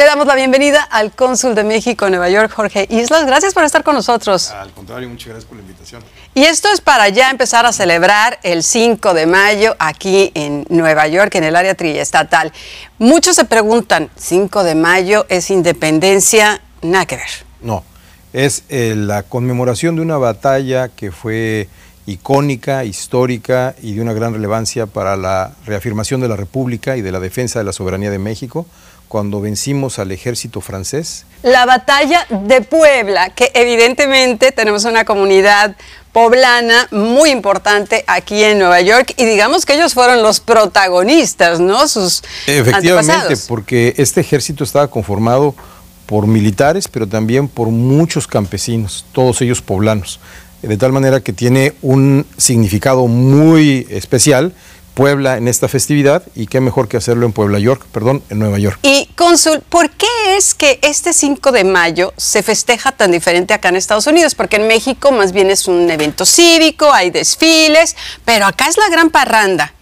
Le damos la bienvenida al cónsul de México Nueva York, Jorge Islas. Gracias por estar con nosotros. Al contrario, muchas gracias por la invitación. Y esto es para ya empezar a celebrar el 5 de mayo aquí en Nueva York, en el área triestatal. Muchos se preguntan, 5 de mayo es independencia, nada que ver. No, es eh, la conmemoración de una batalla que fue icónica, histórica y de una gran relevancia para la reafirmación de la República y de la defensa de la soberanía de México cuando vencimos al ejército francés. La batalla de Puebla, que evidentemente tenemos una comunidad poblana muy importante aquí en Nueva York y digamos que ellos fueron los protagonistas, ¿no? Sus Efectivamente, porque este ejército estaba conformado por militares, pero también por muchos campesinos, todos ellos poblanos de tal manera que tiene un significado muy especial Puebla en esta festividad y qué mejor que hacerlo en Puebla York, perdón, en Nueva York. Y cónsul, ¿por qué es que este 5 de mayo se festeja tan diferente acá en Estados Unidos? Porque en México más bien es un evento cívico, hay desfiles, pero acá es la gran parranda.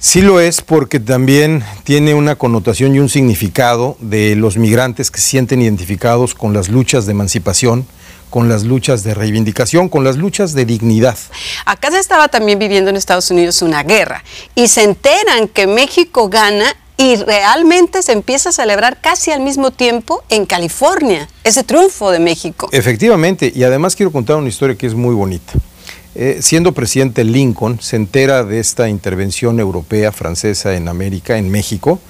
Sí lo es porque también tiene una connotación y un significado de los migrantes que se sienten identificados con las luchas de emancipación con las luchas de reivindicación, con las luchas de dignidad. Acá se estaba también viviendo en Estados Unidos una guerra y se enteran que México gana y realmente se empieza a celebrar casi al mismo tiempo en California ese triunfo de México. Efectivamente, y además quiero contar una historia que es muy bonita. Eh, siendo presidente Lincoln, se entera de esta intervención europea, francesa en América, en México,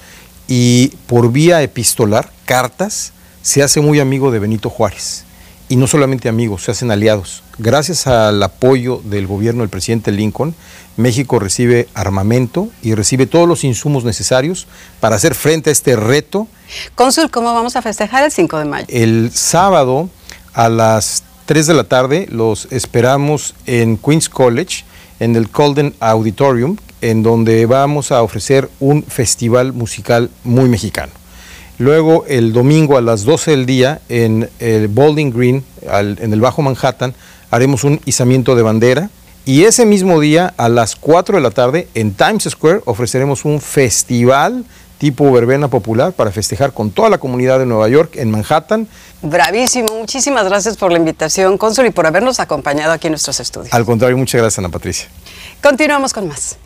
y por vía epistolar, cartas, se hace muy amigo de Benito Juárez y no solamente amigos, se hacen aliados. Gracias al apoyo del gobierno del presidente Lincoln, México recibe armamento y recibe todos los insumos necesarios para hacer frente a este reto. Consul, ¿cómo vamos a festejar el 5 de mayo? El sábado a las 3 de la tarde los esperamos en Queens College, en el Colden Auditorium, en donde vamos a ofrecer un festival musical muy mexicano. Luego el domingo a las 12 del día en el Bowling Green, en el Bajo Manhattan, haremos un izamiento de bandera. Y ese mismo día a las 4 de la tarde en Times Square ofreceremos un festival tipo verbena popular para festejar con toda la comunidad de Nueva York en Manhattan. Bravísimo, muchísimas gracias por la invitación, Cónsul, y por habernos acompañado aquí en nuestros estudios. Al contrario, muchas gracias, Ana Patricia. Continuamos con más.